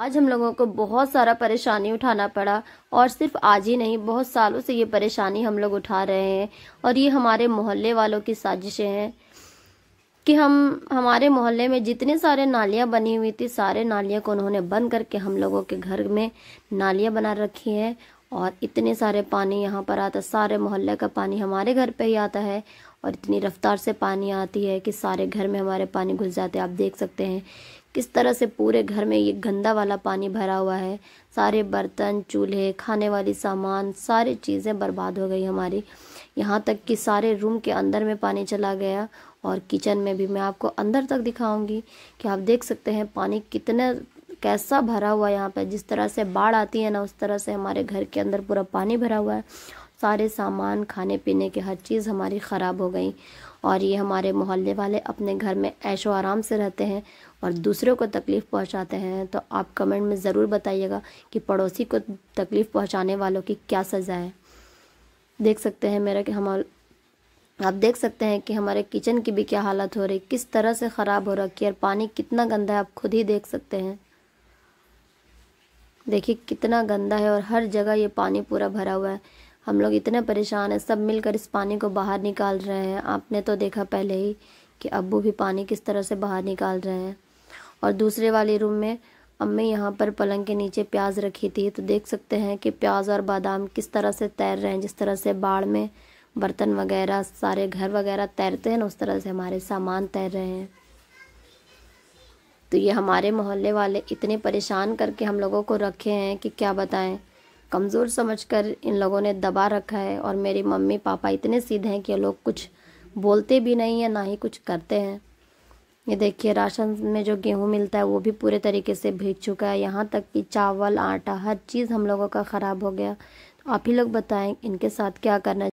आज हम लोगों को बहुत सारा परेशानी उठाना पड़ा और सिर्फ आज ही नहीं बहुत सालों से ये परेशानी हम लोग उठा रहे हैं और ये हमारे मोहल्ले वालों की साजिशें हैं कि हम हमारे मोहल्ले में जितने सारे नालियाँ बनी हुई थी सारे नालियां को उन्होंने बंद करके हम लोगों के घर में नालियाँ बना रखी हैं और इतने सारे पानी यहाँ पर आता सारे मोहल्ले का पानी हमारे घर पर ही आता है और इतनी रफ्तार से पानी आती है कि सारे घर में हमारे पानी घुस जाते हैं आप देख सकते हैं किस तरह से पूरे घर में ये गंदा वाला पानी भरा हुआ है सारे बर्तन चूल्हे खाने वाली सामान सारी चीज़ें बर्बाद हो गई हमारी यहाँ तक कि सारे रूम के अंदर में पानी चला गया और किचन में भी मैं आपको अंदर तक दिखाऊंगी कि आप देख सकते हैं पानी कितने कैसा भरा हुआ है यहाँ पर जिस तरह से बाढ़ आती है ना उस तरह से हमारे घर के अंदर पूरा पानी भरा हुआ है सारे सामान खाने पीने की हर चीज़ हमारी ख़राब हो गई और ये हमारे मोहल्ले वाले अपने घर में ऐशो आराम से रहते हैं और दूसरों को तकलीफ़ पहुंचाते हैं तो आप कमेंट में ज़रूर बताइएगा कि पड़ोसी को तकलीफ़ पहुंचाने वालों की क्या सज़ा है देख सकते हैं मेरा कि हमारे आप देख सकते हैं कि हमारे किचन की भी क्या हालत हो रही किस तरह से ख़राब हो रखी है और पानी कितना गंदा है आप खुद ही देख सकते हैं देखिए कितना गंदा है और हर जगह ये पानी पूरा भरा हुआ है हम लोग इतने परेशान हैं सब मिलकर इस पानी को बाहर निकाल रहे हैं आपने तो देखा पहले ही कि अबू भी पानी किस तरह से बाहर निकाल रहे हैं और दूसरे वाले रूम में अम्मी यहाँ पर पलंग के नीचे प्याज रखी थी तो देख सकते हैं कि प्याज और बादाम किस तरह से तैर रहे हैं जिस तरह से बाढ़ में बर्तन वगैरह सारे घर वगैरह तैरते हैं ना उस तरह से हमारे सामान तैर रहे हैं तो ये हमारे मोहल्ले वाले इतने परेशान करके हम लोगों को रखे हैं कि क्या बताएं कमज़ोर समझकर इन लोगों ने दबा रखा है और मेरी मम्मी पापा इतने सीधे हैं कि ये लोग कुछ बोलते भी नहीं हैं ना ही कुछ करते हैं ये देखिए राशन में जो गेहूँ मिलता है वो भी पूरे तरीके से भीग चुका है यहाँ तक कि चावल आटा हर चीज़ हम लोगों का ख़राब हो गया आप ही लोग बताएं इनके साथ क्या करना